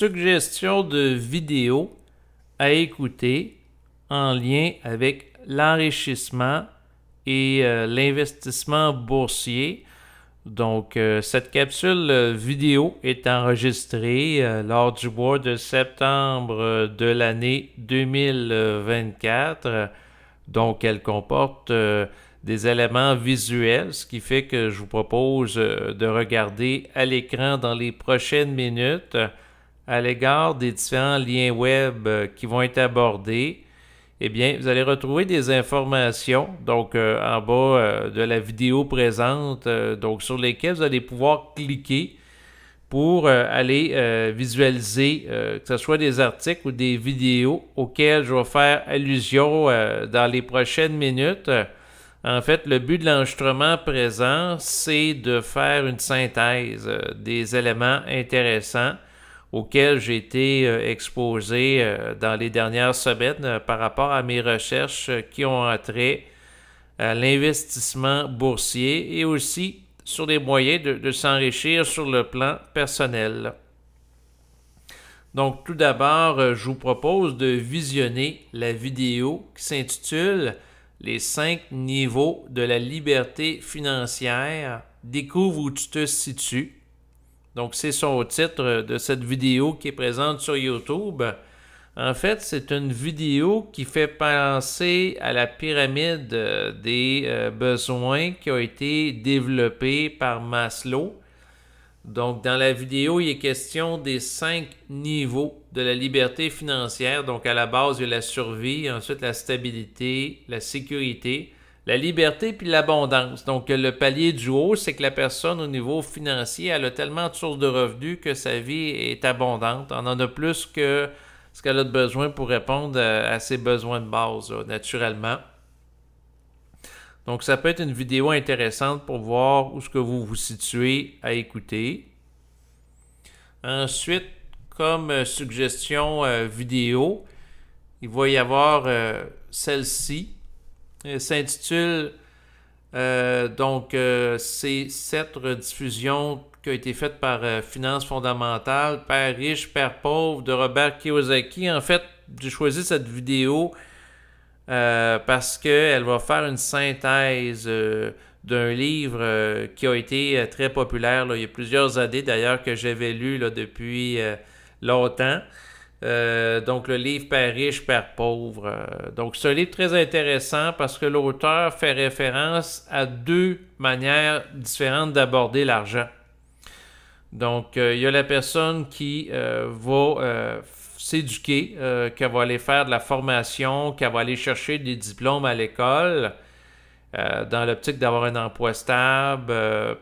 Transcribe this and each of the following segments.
Suggestion de vidéo à écouter en lien avec l'enrichissement et euh, l'investissement boursier. Donc, euh, cette capsule euh, vidéo est enregistrée lors du mois de septembre de l'année 2024. Donc, elle comporte des éléments visuels, ce qui fait que je vous propose de regarder à l'écran dans les prochaines minutes à l'égard des différents liens web euh, qui vont être abordés, eh bien, vous allez retrouver des informations, donc euh, en bas euh, de la vidéo présente, donc sur lesquelles vous allez pouvoir cliquer pour aller visualiser, que ce soit des articles ou des vidéos auxquelles je vais faire allusion dans les prochaines minutes. En fait, le but de l'enregistrement présent, c'est de faire une synthèse des éléments intéressants auxquels j'ai été euh, exposé euh, dans les dernières semaines euh, par rapport à mes recherches qui ont trait à l'investissement boursier et aussi sur les moyens de, s'enrichir sur le plan personnel. Donc tout d'abord, je vous propose de visionner la vidéo qui s'intitule Les cinq niveaux de la liberté financière. Découvre où tu te situes donc, c'est son titre de cette vidéo qui est présente sur YouTube. En fait, c'est une vidéo qui fait penser à la pyramide euh, des euh, besoins qui a été développée par Maslow. Donc, dans la vidéo, il est question des cinq niveaux de la liberté financière. Donc, à la base, il y a la survie, ensuite la stabilité, la sécurité, la liberté puis l'abondance. Donc, euh, le palier du haut, c'est que la personne, au niveau financier, elle a tellement de sources de revenus que sa vie est abondante. On en a plus que ce qu'elle a de besoin pour répondre euh, à, ses besoins de base, naturellement. Donc, ça peut être une vidéo intéressante pour voir où ce que vous vous situez à écouter. Ensuite, comme euh, suggestion vidéo, il va y avoir celle-ci s'intitule euh, donc euh, c'est cette rediffusion qui a été faite par euh, Finance fondamentale, Père riche, Père pauvre de Robert Kiyosaki. En fait, j'ai choisi cette vidéo parce qu'elle va faire une synthèse d'un livre qui a été très populaire il y a plusieurs années d'ailleurs que j'avais lu depuis longtemps. Euh, donc, le livre Père riche, Père pauvre. Euh, donc, ce livre très intéressant parce que l'auteur fait référence à deux manières différentes d'aborder l'argent. Donc, euh, il y a la personne qui va s'éduquer, qui va aller faire de la formation, qui va aller chercher des diplômes à l'école, dans l'optique d'avoir un emploi stable,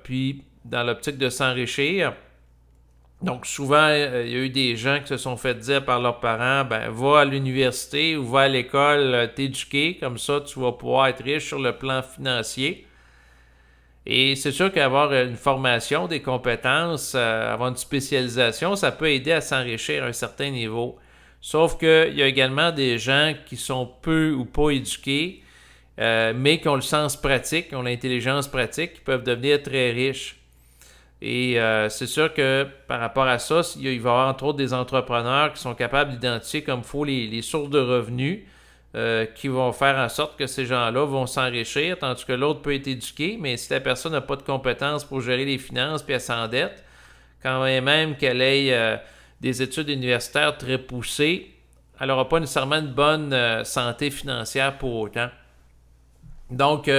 puis dans l'optique de s'enrichir. Donc, souvent, euh, il y a eu des gens qui se sont fait dire par leurs parents ben, va à l'université ou va à l'école euh, t'éduquer, comme ça, tu vas pouvoir être riche sur le plan financier. Et c'est sûr qu'avoir une formation, des compétences, euh, avoir une spécialisation, ça peut aider à s'enrichir à un certain niveau. Sauf qu'il y a également des gens qui sont peu ou pas éduqués, mais qui ont le sens pratique, qui ont l'intelligence pratique, qui peuvent devenir très riches. Et euh, c'est sûr que par rapport à ça, il va y avoir entre autres des entrepreneurs qui sont capables d'identifier comme il faut les, sources de revenus euh, qui vont faire en sorte que ces gens-là vont s'enrichir, tandis que l'autre peut être éduqué, mais si la personne n'a pas de compétences pour gérer les finances puis elle s'endette, quand même qu'elle ait euh, des études universitaires très poussées, elle n'aura pas nécessairement une bonne santé financière pour autant. Donc,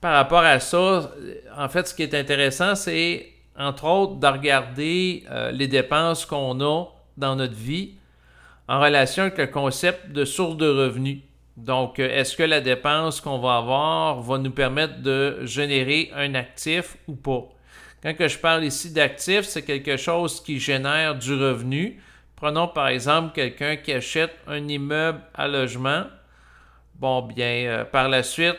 par rapport à ça, en fait, ce qui est intéressant, c'est entre autres de regarder euh, les dépenses qu'on a dans notre vie en relation avec le concept de source de revenus. Donc, euh, est-ce que la dépense qu'on va avoir va nous permettre de générer un actif ou pas? Quand que je parle ici d'actif, c'est quelque chose qui génère du revenu. Prenons par exemple quelqu'un qui achète un immeuble à logement. Bon, bien, euh, par la suite,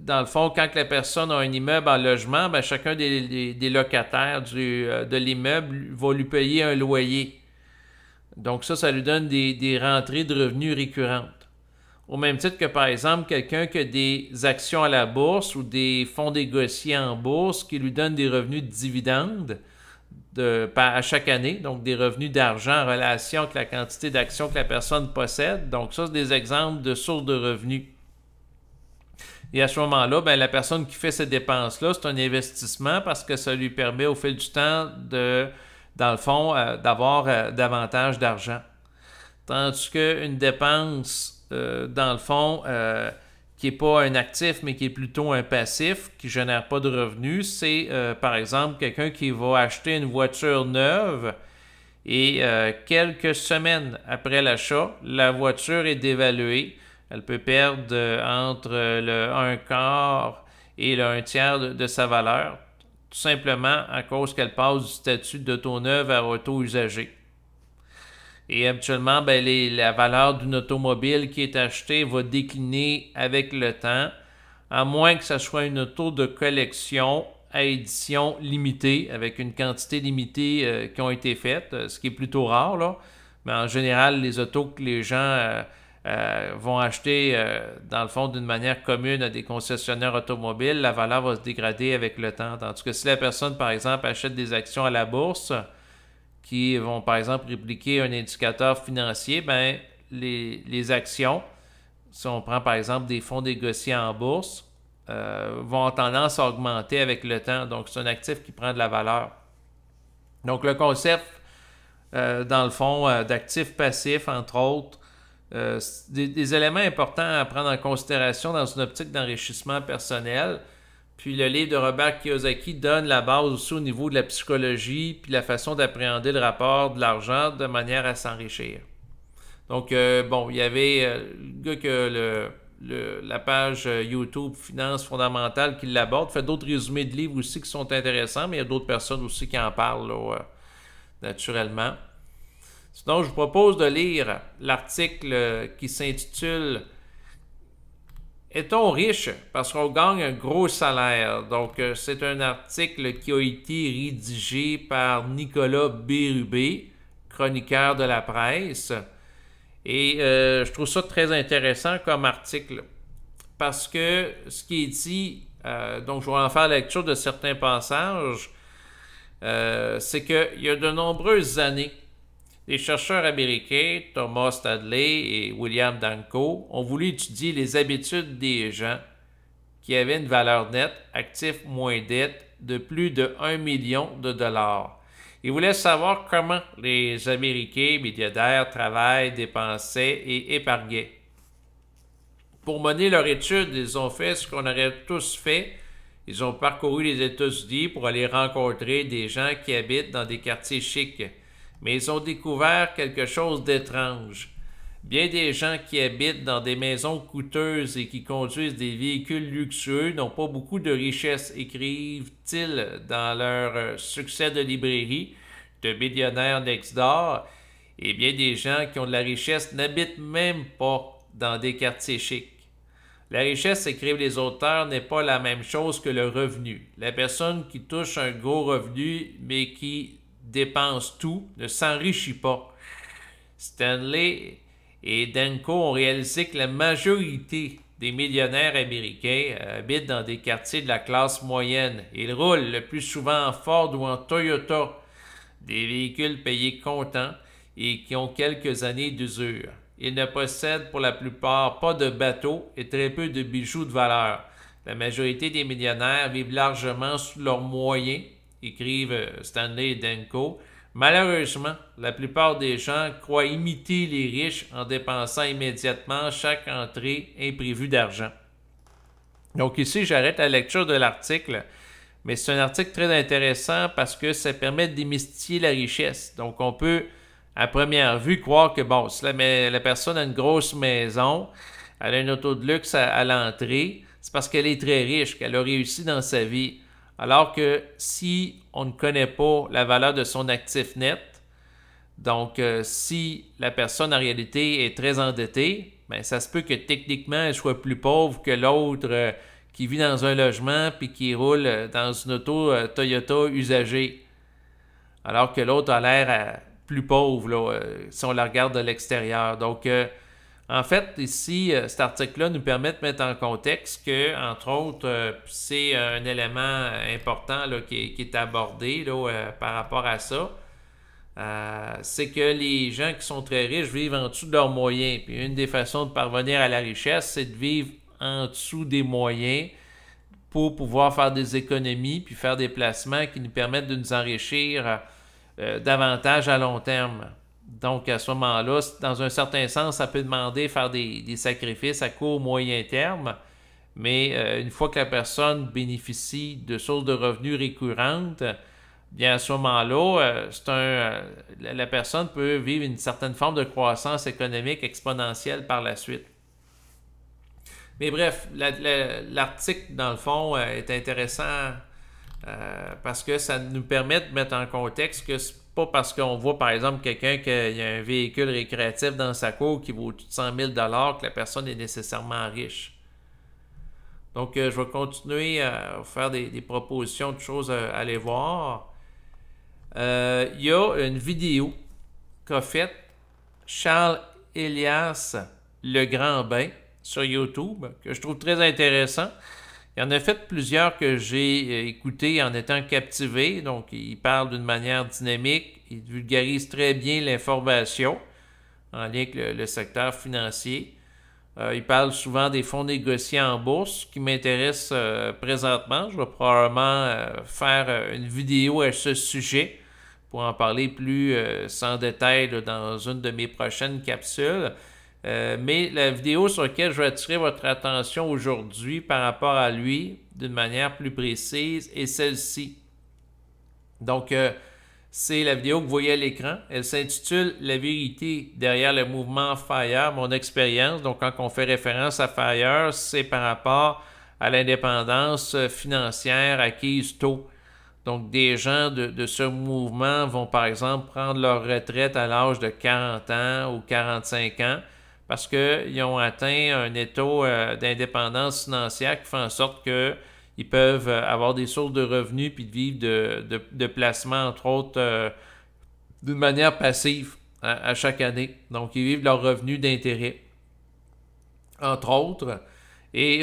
dans le fond, quand la personne a un immeuble en logement, ben, chacun des, locataires du, euh, de l'immeuble va lui payer un loyer. Donc ça, ça lui donne des, des rentrées de revenus récurrentes. Au même titre que, par exemple, quelqu'un qui a des actions à la bourse ou des fonds négociés en bourse qui lui donnent des revenus de dividendes à chaque année, donc des revenus d'argent en relation avec la quantité d'actions que la personne possède. Donc ça, c'est des exemples de sources de revenus. Et à ce moment-là, ben, la personne qui fait cette dépense là c'est un investissement parce que ça lui permet au fil du temps de, dans le fond, euh, d'avoir euh, davantage d'argent. Tandis qu'une dépense, euh, dans le fond, qui n'est pas un actif, mais qui est plutôt un passif, qui ne génère pas de revenus, c'est par exemple quelqu'un qui va acheter une voiture neuve et quelques semaines après l'achat, la voiture est dévaluée elle peut perdre euh, entre euh, le 1 quart et le 1 tiers de, sa valeur, tout simplement à cause qu'elle passe du statut d'auto neuve à auto usagée. Et habituellement, ben, la valeur d'une automobile qui est achetée va décliner avec le temps, à moins que ce soit une auto de collection à édition limitée, avec une quantité limitée euh, qui ont été faites, ce qui est plutôt rare. Là. Mais en général, les autos que les gens euh, vont acheter, euh, dans le fond, d'une manière commune à des concessionnaires automobiles, la valeur va se dégrader avec le temps. Tandis cas si la personne, par exemple, achète des actions à la bourse, qui vont, par exemple, répliquer un indicateur financier, ben, les, actions, si on prend, par exemple, des fonds négociés en bourse, euh, vont en tendance à augmenter avec le temps. Donc, c'est un actif qui prend de la valeur. Donc, le concept, dans le fond, d'actifs passifs, entre autres, euh, des, éléments importants à prendre en considération dans une optique d'enrichissement personnel. Puis le livre de Robert Kiyosaki donne la base aussi au niveau de la psychologie, puis la façon d'appréhender le rapport de l'argent de manière à s'enrichir. Donc, euh, bon, il y avait euh, le gars que le, la page YouTube Finances fondamentales qui l'aborde, fait d'autres résumés de livres aussi qui sont intéressants, mais il y a d'autres personnes aussi qui en parlent naturellement. Donc, je vous propose de lire l'article qui s'intitule Est-on riche parce qu'on gagne un gros salaire? Donc, euh, c'est un article qui a été rédigé par Nicolas Bérubé, chroniqueur de la presse. Et euh, je trouve ça très intéressant comme article parce que ce qui est dit, euh, donc je vais en faire lecture de certains passages, c'est qu'il y a de nombreuses années, les chercheurs américains, Thomas Stadley et William Danko, ont voulu étudier les habitudes des gens qui avaient une valeur nette, actif moins dette, de plus de 1 million de dollars. Ils voulaient savoir comment les Américains milliardaires travaillent, dépensaient et épargnaient. Pour mener leur étude, ils ont fait ce qu'on aurait tous fait. Ils ont parcouru les États-Unis pour aller rencontrer des gens qui habitent dans des quartiers chics mais ils ont découvert quelque chose d'étrange. Bien des gens qui habitent dans des maisons coûteuses et qui conduisent des véhicules luxueux n'ont pas beaucoup de richesses, écrivent-ils dans leur euh, succès de librairie, de millionnaires next door, et eh bien des gens qui ont de la richesse n'habitent même pas dans des quartiers chics. La richesse, écrivent les auteurs, n'est pas la même chose que le revenu. La personne qui touche un gros revenu mais qui dépense tout, ne s'enrichit pas. Stanley et Denko ont réalisé que la majorité des millionnaires américains habitent dans des quartiers de la classe moyenne. Ils roulent le plus souvent en Ford ou en Toyota, des véhicules payés comptant et qui ont quelques années d'usure. Ils ne possèdent pour la plupart pas de bateaux et très peu de bijoux de valeur. La majorité des millionnaires vivent largement sous leurs moyens écrivent euh, Stanley et Denko. Malheureusement, la plupart des gens croient imiter les riches en dépensant immédiatement chaque entrée imprévue d'argent. Donc ici, j'arrête la lecture de l'article, mais c'est un article très intéressant parce que ça permet de démystifier la richesse. Donc on peut, à première vue, croire que bon, si la, personne a une grosse maison, elle a une auto de luxe à l'entrée, c'est parce qu'elle est très riche, qu'elle a réussi dans sa vie. Alors que si on ne connaît pas la valeur de son actif net, donc euh, si la personne en réalité est très endettée, bien, ça se peut que techniquement elle soit plus pauvre que l'autre euh, qui vit dans un logement puis qui roule euh, dans une auto Toyota usagée. Alors que l'autre a l'air plus pauvre si on la regarde de l'extérieur. Donc en fait, ici, euh, cet article-là nous permet de mettre en contexte que, entre autres, euh, c'est euh, un élément important qui, est abordé là, par rapport à ça. c'est que les gens qui sont très riches vivent en dessous de leurs moyens. une des façons de parvenir à la richesse, c'est de vivre en dessous des moyens pour pouvoir faire des économies puis faire des placements qui nous permettent de nous enrichir davantage à long terme. Donc, à ce moment-là, dans un certain sens, ça peut demander de faire des, sacrifices à court, ou moyen terme. Mais euh, une fois que la personne bénéficie de sources de revenus récurrentes, bien à ce moment-là, euh, euh, la personne peut vivre une certaine forme de croissance économique exponentielle par la suite. Mais bref, l'article, dans le fond, est intéressant parce que ça nous permet de mettre en contexte que parce qu'on voit par exemple quelqu'un qui a un véhicule récréatif dans sa cour qui vaut 100 000 que la personne est nécessairement riche. Donc, euh, je vais continuer à faire des, propositions de choses à, aller voir. Euh, il y a une vidéo qu'a faite Charles Elias Le Grand Bain sur YouTube que je trouve très intéressant. Il y en a fait plusieurs que j'ai euh, écoutés en étant captivé. Donc, il parle d'une manière dynamique. Il vulgarise très bien l'information en lien avec le, secteur financier. Euh, il parle souvent des fonds négociés en bourse, qui m'intéressent euh, présentement. Je vais probablement faire une vidéo à ce sujet pour en parler plus sans détail dans une de mes prochaines capsules. Euh, mais la vidéo sur laquelle je vais attirer votre attention aujourd'hui par rapport à lui d'une manière plus précise est celle-ci. Donc, euh, c'est la vidéo que vous voyez à l'écran. Elle s'intitule La vérité derrière le mouvement FIRE, mon expérience. Donc, quand on fait référence à FIRE, c'est par rapport à l'indépendance financière acquise tôt. Donc, des gens de, ce mouvement vont, par exemple, prendre leur retraite à l'âge de 40 ans ou 45 ans parce qu'ils ont atteint un étau euh, d'indépendance financière qui fait en sorte qu'ils peuvent euh, avoir des sources de revenus puis de vivre de, placements, entre autres, euh, d'une manière passive hein, à chaque année. Donc, ils vivent leurs revenus d'intérêt, entre autres. Et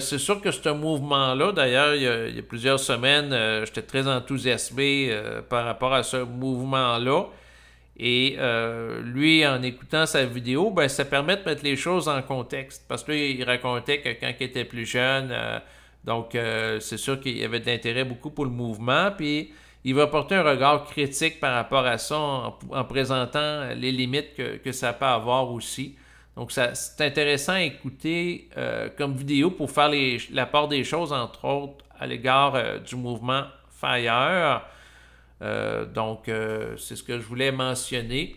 c'est sûr que ce mouvement-là, d'ailleurs, il, y a plusieurs semaines, j'étais très enthousiasmé par rapport à ce mouvement-là. Et euh, lui, en écoutant sa vidéo, ben, ça permet de mettre les choses en contexte. Parce que il racontait que quand il était plus jeune, euh, donc euh, c'est sûr qu'il y avait d'intérêt beaucoup pour le mouvement. Puis il va porter un regard critique par rapport à ça en, présentant les limites que, ça peut avoir aussi. Donc ça, c'est intéressant à écouter comme vidéo pour faire l'apport la part des choses, entre autres, à l'égard du mouvement Fire. Euh, donc, euh, c'est ce que je voulais mentionner.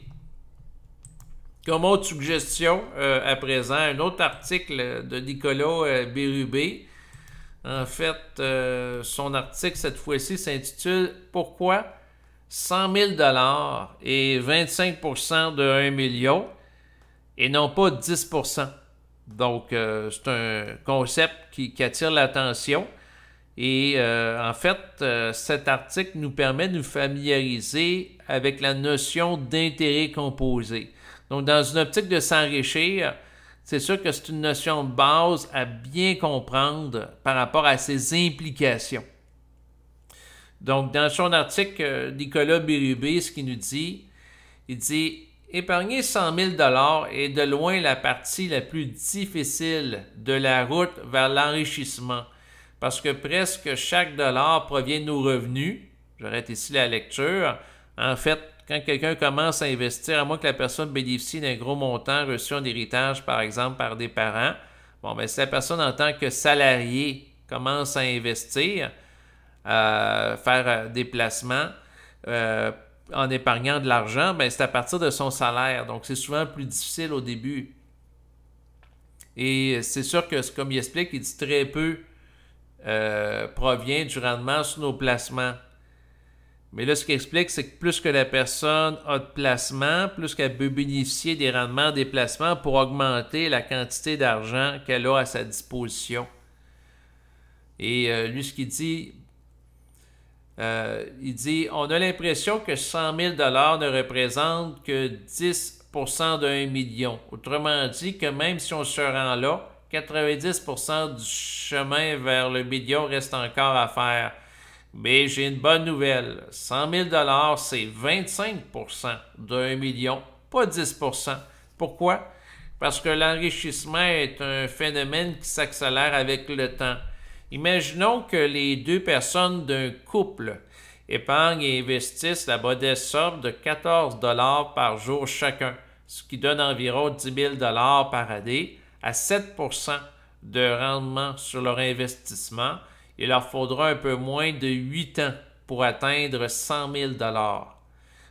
Comme autre suggestion, euh, à présent, un autre article de Nicolas Bérubé. En fait, son article cette fois-ci s'intitule Pourquoi 100 000 et 25 de 1 million et non pas 10 Donc, c'est un concept qui attire l'attention. Et euh, en fait, euh, cet article nous permet de nous familiariser avec la notion d'intérêt composé. Donc, dans une optique de s'enrichir, c'est sûr que c'est une notion de base à bien comprendre par rapport à ses implications. Donc, dans son article, euh, Nicolas Bérubé, ce qu'il nous dit, il dit Épargner 100 000 est de loin la partie la plus difficile de la route vers l'enrichissement parce que presque chaque dollar provient de nos revenus. J'arrête ici la lecture. En fait, quand quelqu'un commence à investir, à moins que la personne bénéficie d'un gros montant reçu en héritage, par exemple, par des parents, bon, mais ben, si la personne en tant que salarié commence à investir, à euh, faire euh, des placements euh, en épargnant de l'argent, ben, c'est à partir de son salaire. Donc, c'est souvent plus difficile au début. Et c'est sûr que, comme il explique, il dit très peu euh, provient du rendement sur nos placements. Mais là, ce qui explique, c'est que plus que la personne a de placements, plus qu'elle peut bénéficier des rendements des placements pour augmenter la quantité d'argent qu'elle a à sa disposition. Et euh, lui, ce qu'il dit, euh, il dit On a l'impression que 100 000 ne représente que 10 d'un million. Autrement dit, que même si on se rend là, 90% du chemin vers le million reste encore à faire. Mais j'ai une bonne nouvelle. 100 000 c'est 25 d'un million, pas 10 Pourquoi? Parce que l'enrichissement est un phénomène qui s'accélère avec le temps. Imaginons que les deux personnes d'un couple épargnent et investissent la modeste somme de 14 dollars par jour chacun, ce qui donne environ 10 000 dollars par année à 7 de rendement sur leur investissement. Il leur faudra un peu moins de 8 ans pour atteindre 100 000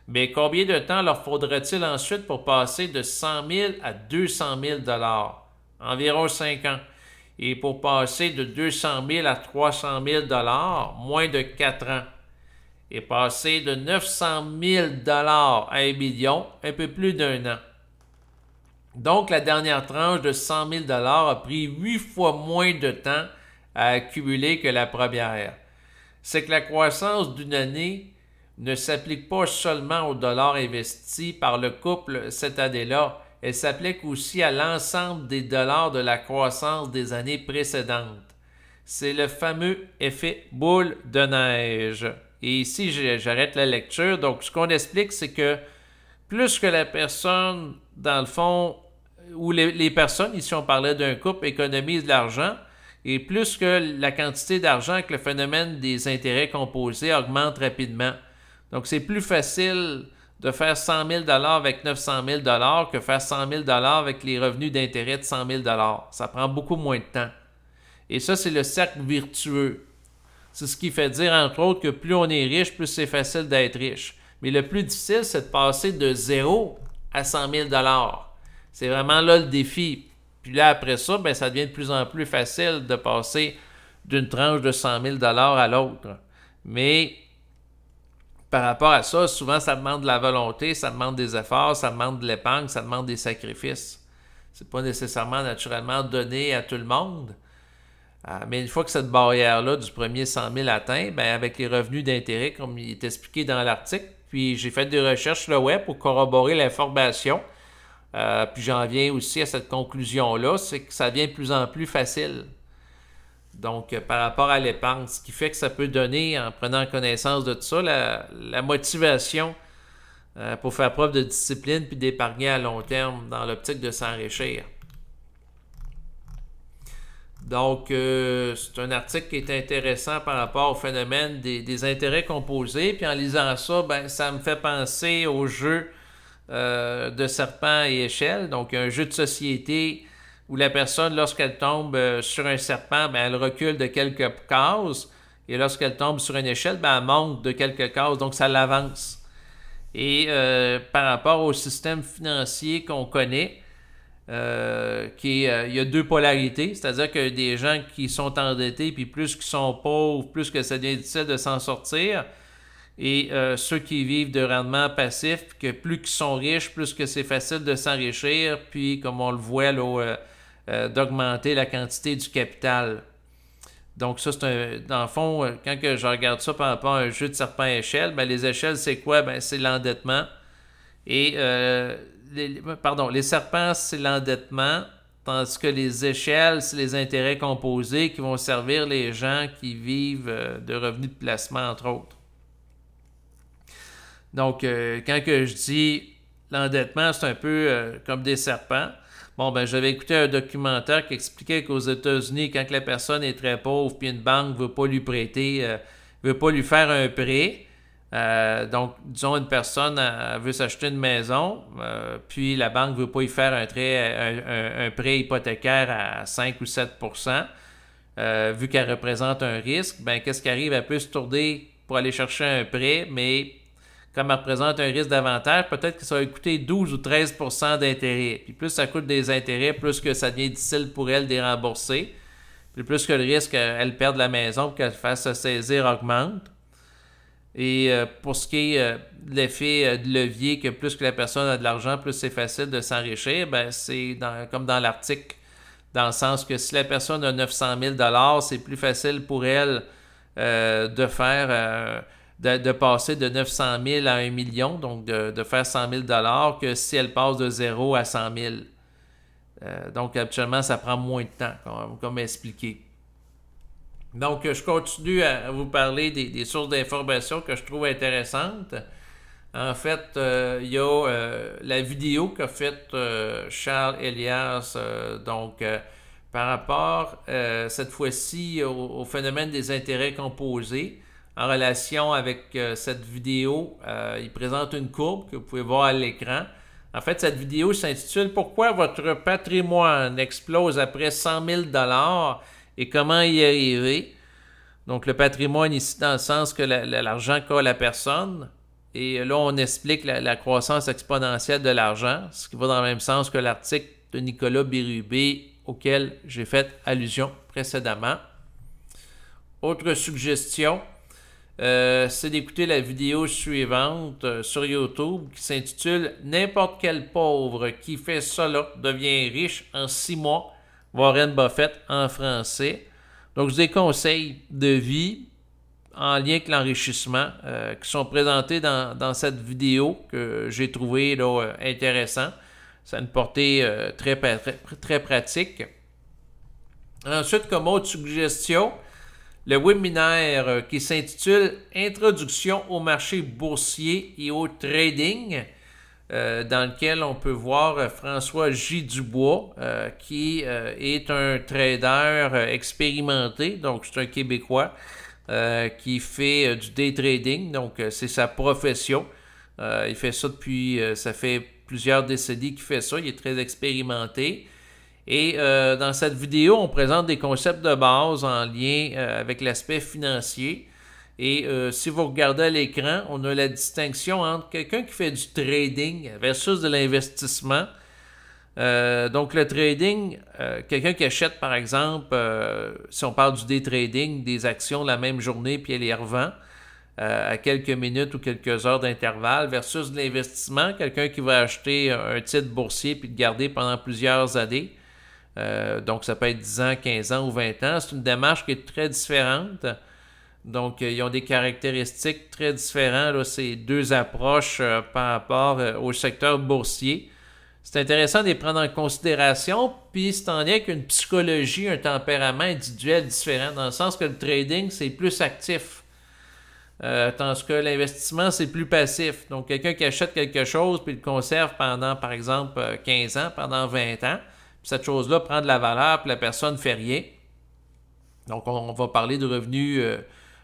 Mais combien de temps leur faudra-t-il ensuite pour passer de 100 000 à 200 000 Environ 5 ans. Et pour passer de 200 000 à 300 000 moins de 4 ans. Et passer de 900 000 à 1 million, un peu plus d'un an. Donc, la dernière tranche de 100 000 a pris huit fois moins de temps à accumuler que la première. C'est que la croissance d'une année ne s'applique pas seulement aux dollars investis par le couple cette année-là, elle s'applique aussi à l'ensemble des dollars de la croissance des années précédentes. C'est le fameux effet boule de neige. Et ici, j'arrête la lecture. Donc, ce qu'on explique, c'est que plus que la personne, dans le fond, où les, personnes, ici on parlait d'un couple, économisent de l'argent, et plus que la quantité d'argent que le phénomène des intérêts composés augmente rapidement. Donc c'est plus facile de faire 100 000 avec 900 000 que faire 100 000 avec les revenus d'intérêt de 100 000 Ça prend beaucoup moins de temps. Et ça, c'est le cercle virtueux. C'est ce qui fait dire, entre autres, que plus on est riche, plus c'est facile d'être riche. Mais le plus difficile, c'est de passer de zéro à 100 000 c'est vraiment là le défi. Puis là, après ça, ben, ça devient de plus en plus facile de passer d'une tranche de 100 000 à l'autre. Mais par rapport à ça, souvent, ça demande de la volonté, ça demande des efforts, ça demande de l'épargne, ça demande des sacrifices. C'est pas nécessairement naturellement donné à tout le monde. Euh, mais une fois que cette barrière-là du premier 100 000 atteint, ben avec les revenus d'intérêt, comme il est expliqué dans l'article, puis j'ai fait des recherches sur le web pour corroborer l'information, euh, puis j'en viens aussi à cette conclusion-là, c'est que ça devient de plus en plus facile. Donc, euh, par rapport à l'épargne, ce qui fait que ça peut donner, en prenant connaissance de tout ça, la, motivation euh, pour faire preuve de discipline puis d'épargner à long terme dans l'optique de s'enrichir. Donc, c'est un article qui est intéressant par rapport au phénomène des, intérêts composés. Puis en lisant ça, ben, ça me fait penser au jeu euh, de serpent et échelle. Donc, un jeu de société où la personne, lorsqu'elle tombe euh, sur un serpent, ben, elle recule de quelques cases. Et lorsqu'elle tombe sur une échelle, ben, elle monte de quelques cases. Donc, ça l'avance. Et euh, par rapport au système financier qu'on connaît, qui, il y a deux polarités, c'est-à-dire que des gens qui sont endettés, puis plus qu'ils sont pauvres, plus que ça devient difficile de s'en sortir et euh, ceux qui vivent de rendement passif, que plus qu'ils sont riches, plus que c'est facile de s'enrichir, puis comme on le voit, euh, euh, d'augmenter la quantité du capital. Donc ça, c'est un, dans le fond, quand je regarde ça par rapport à un jeu de serpent échelle, ben, les échelles, c'est quoi? Ben, c'est l'endettement. Et, pardon, les serpents, c'est l'endettement, tandis que les échelles, c'est les intérêts composés qui vont servir les gens qui vivent de revenus de placement, entre autres. Donc, euh, quand je dis l'endettement, c'est un peu euh, comme des serpents. Bon, ben, j'avais écouté un documentaire qui expliquait qu'aux États-Unis, quand la personne est très pauvre, puis une banque ne veut pas lui prêter, ne euh, veut pas lui faire un prêt. donc, disons, une personne veut s'acheter une maison, puis la banque ne veut pas y faire un, prêt hypothécaire à 5 ou 7 vu qu'elle représente un risque, ben, qu'est-ce qui arrive? Elle peut se tourner pour aller chercher un prêt, mais comme elle représente un risque davantage, peut-être que ça va coûter 12 ou 13 d'intérêt. Puis plus ça coûte des intérêts, plus que ça devient difficile pour elle de les rembourser. Puis plus que le risque, qu'elle perde la maison pour qu'elle fasse se saisir augmente. Et euh, pour ce qui est euh, de l'effet euh, de levier, que plus que la personne a de l'argent, plus c'est facile de s'enrichir, ben, c'est comme dans l'article, dans le sens que si la personne a 900 000 c'est plus facile pour elle de faire de, passer de 900 000 à 1 million, donc de, faire 100 000 dollars, que si elle passe de 0 à 100 000. Euh, donc, habituellement, ça prend moins de temps, comme, expliqué. Donc, je continue à vous parler des, sources d'informations que je trouve intéressantes. En fait, euh, il y a euh, la vidéo qu'a faite Charles Elias, donc par rapport cette fois-ci au, phénomène des intérêts composés en relation avec euh, cette vidéo. Euh, il présente une courbe que vous pouvez voir à l'écran. En fait, cette vidéo s'intitule Pourquoi votre patrimoine explose après 100 000 et comment y arriver. Donc, le patrimoine ici, dans le sens que l'argent la, la, la personne. Et là, on explique la, croissance exponentielle de l'argent, ce qui va dans le même sens que l'article de Nicolas Birubé auquel j'ai fait allusion précédemment. Autre suggestion, euh, c'est d'écouter la vidéo suivante euh, sur YouTube qui s'intitule N'importe quel pauvre qui fait cela devient riche en six mois, Warren Buffett en français. Donc, je des conseils de vie en lien avec l'enrichissement euh, qui sont présentés dans, cette vidéo que j'ai trouvé là, intéressant. Ça a une portée très pratique. Ensuite, comme autre suggestion, le webinaire euh, qui s'intitule Introduction au marché boursier et au trading, euh, dans lequel on peut voir euh, François J. Dubois, qui est un trader expérimenté, donc c'est un Québécois qui fait du day trading, donc c'est sa profession. il fait ça depuis, ça fait plusieurs décennies qu'il fait ça, il est très expérimenté. Et euh, dans cette vidéo, on présente des concepts de base en lien euh, avec l'aspect financier. Et euh, si vous regardez à l'écran, on a la distinction entre quelqu'un qui fait du trading versus de l'investissement. donc le trading, quelqu'un qui achète par exemple, si on parle du day trading, des actions la même journée puis elle les revend à quelques minutes ou quelques heures d'intervalle versus l'investissement, quelqu'un qui va acheter un titre boursier puis le garder pendant plusieurs années. Euh, donc, ça peut être 10 ans, 15 ans ou 20 ans. C'est une démarche qui est très différente. Donc, euh, ils ont des caractéristiques très différentes, ces deux approches euh, par rapport au secteur boursier. C'est intéressant de les prendre en considération, puis c'est en lien avec une psychologie, un tempérament individuel différent, dans le sens que le trading, c'est plus actif, euh, tandis que l'investissement, c'est plus passif. Donc, quelqu'un qui achète quelque chose, puis le conserve pendant, par exemple, 15 ans, pendant 20 ans, cette chose-là prend de la valeur, puis la personne ne fait rien. Donc, on, va parler de revenus, euh,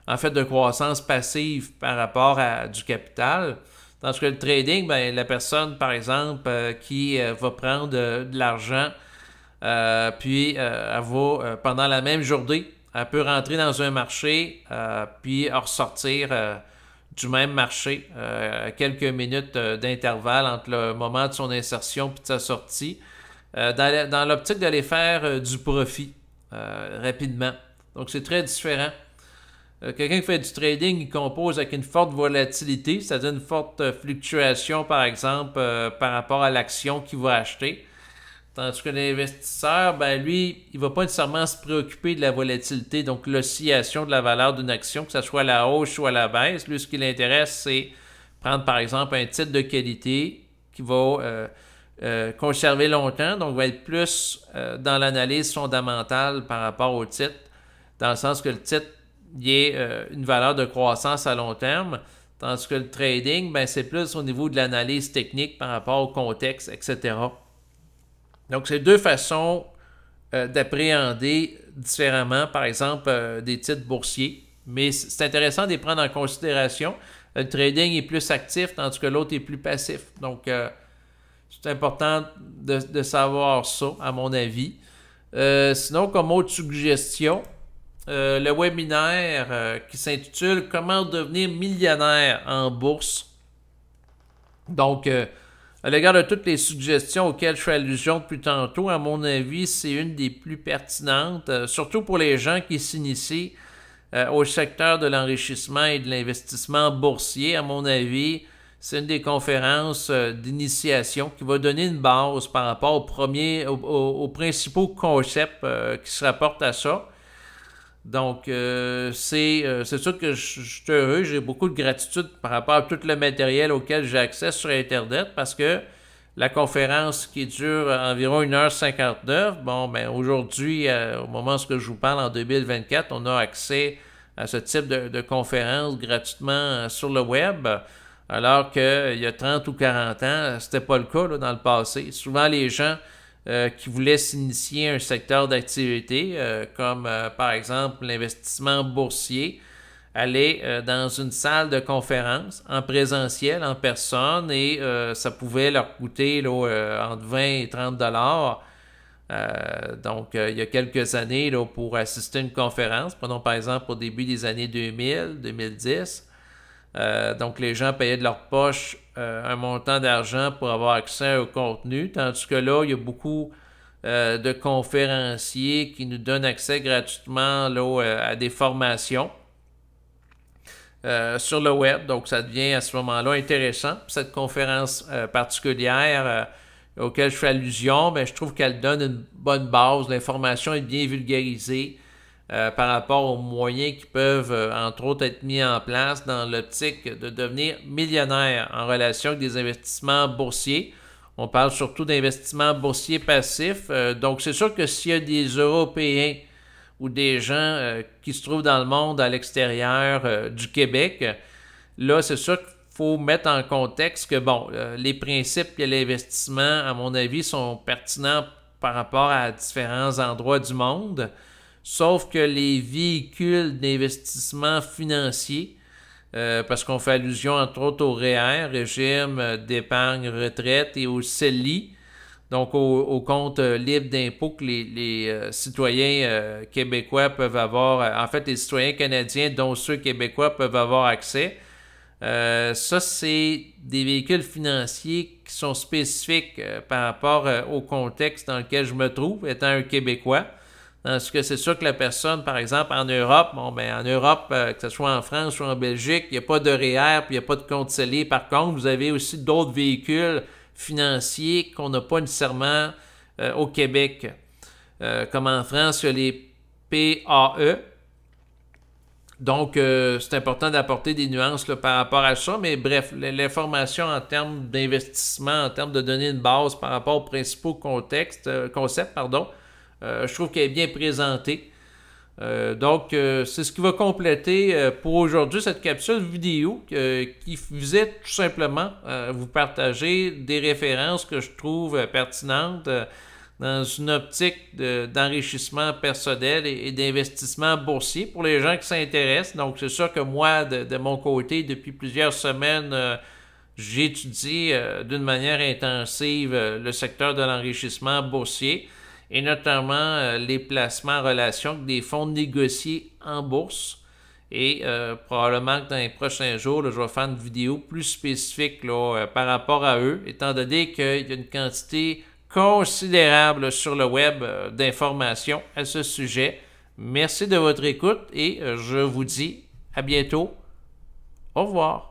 en fait, de croissance passive par rapport à du capital. Dans ce que le trading, ben, la personne, par exemple, euh, qui euh, va prendre de l'argent, puis elle va, pendant la même journée, elle peut rentrer dans un marché, puis ressortir du même marché à quelques minutes d'intervalle entre le moment de son insertion puis de sa sortie. Euh, dans l'optique d'aller faire euh, du profit euh, rapidement. Donc, c'est très différent. Quelqu'un qui fait du trading, il compose avec une forte volatilité, c'est-à-dire une forte fluctuation, par exemple, par rapport à l'action qu'il va acheter. Tandis que l'investisseur, ben, lui, il ne va pas nécessairement se préoccuper de la volatilité, donc l'oscillation de la valeur d'une action, que ce soit à la hausse ou à la baisse. Lui, ce qui l'intéresse, c'est prendre, par exemple, un titre de qualité qui va euh, conserver longtemps, donc va être plus euh, dans l'analyse fondamentale par rapport au titre, dans le sens que le titre il est euh, une valeur de croissance à long terme, tandis que le trading, ben, c'est plus au niveau de l'analyse technique par rapport au contexte, etc. Donc, c'est deux façons d'appréhender différemment, par exemple, des titres boursiers. Mais c'est intéressant de les prendre en considération. Le trading est plus actif, tandis que l'autre est plus passif. Donc, c'est important de, savoir ça, à mon avis. Euh, sinon, comme autre suggestion, euh, le webinaire euh, qui s'intitule Comment devenir millionnaire en bourse. Donc, à l'égard de toutes les suggestions auxquelles je fais allusion depuis tantôt, à mon avis, c'est une des plus pertinentes, surtout pour les gens qui s'initient au secteur de l'enrichissement et de l'investissement boursier. À mon avis, c'est une des conférences euh, d'initiation qui va donner une base par rapport aux, premiers, aux, principaux concepts euh, qui se rapportent à ça. Donc, euh, c'est sûr que je, suis heureux, j'ai beaucoup de gratitude par rapport à tout le matériel auquel j'ai accès sur Internet parce que la conférence qui dure environ 1h59, bon, ben aujourd'hui, au moment où je vous parle, en 2024, on a accès à ce type de conférence gratuitement sur le web alors qu'il euh, y a 30 ou 40 ans, n'était euh, pas le cas dans le passé. Souvent, les gens euh, qui voulaient s'initier à un secteur d'activité, comme par exemple l'investissement boursier, allaient dans une salle de conférence en présentiel, en personne, et ça pouvait leur coûter entre 20 et 30 dollars. donc, il y a quelques années, là, pour assister à une conférence, prenons par exemple au début des années 2000, 2010, euh, donc, les gens payaient de leur poche euh, un montant d'argent pour avoir accès au contenu, tandis que là, il y a beaucoup euh, de conférenciers qui nous donnent accès gratuitement à des formations sur le web. Donc, ça devient à ce moment-là intéressant. Cette conférence particulière auquel je fais allusion, ben, je trouve qu'elle donne une bonne base. L'information est bien vulgarisée euh, par rapport aux moyens qui peuvent, euh, entre autres, être mis en place dans l'optique de devenir millionnaire en relation avec des investissements boursiers. On parle surtout d'investissements boursiers passifs. Euh, donc, c'est sûr que s'il y a des Européens ou des gens qui se trouvent dans le monde à l'extérieur du Québec, là, c'est sûr qu'il faut mettre en contexte que, bon, les principes de l'investissement, à mon avis, sont pertinents par rapport à différents endroits du monde sauf que les véhicules d'investissement financier, euh, parce qu'on fait allusion entre autres au REER, e régime d'épargne retraite et au CELI, donc au, compte libre d'impôt que les, euh, citoyens euh, québécois peuvent avoir, en fait les citoyens canadiens dont ceux québécois peuvent avoir accès. ça, c'est des véhicules financiers qui sont spécifiques par rapport au contexte dans lequel je me trouve, étant un Québécois. Parce que c'est sûr que la personne, par exemple, en Europe, bon, ben, en Europe, euh, que ce soit en France ou en Belgique, il n'y a pas de REER, e puis il n'y a pas de compte scellé. Par contre, vous avez aussi d'autres véhicules financiers qu'on n'a pas nécessairement euh, au Québec. Euh, comme en France, il y a les PAE. Donc, c'est important d'apporter des nuances par rapport à ça. Mais bref, l'information en termes d'investissement, en termes de donner une base par rapport aux principaux contextes, concepts, pardon, euh, je trouve qu'elle est bien présentée. Euh, donc, euh, c'est ce qui va compléter pour aujourd'hui cette capsule vidéo qui visait tout simplement vous partager des références que je trouve pertinentes dans une optique d'enrichissement personnel et, d'investissement boursier pour les gens qui s'intéressent. Donc, c'est sûr que moi, de, de, mon côté, depuis plusieurs semaines, j'étudie d'une manière intensive le secteur de l'enrichissement boursier et notamment euh, les placements en relation avec des fonds négociés en bourse. Et euh, probablement que dans les prochains jours, je vais faire une vidéo plus spécifique euh, par rapport à eux, étant donné qu'il y a une quantité considérable sur le web d'informations à ce sujet. Merci de votre écoute et je vous dis à bientôt. Au revoir.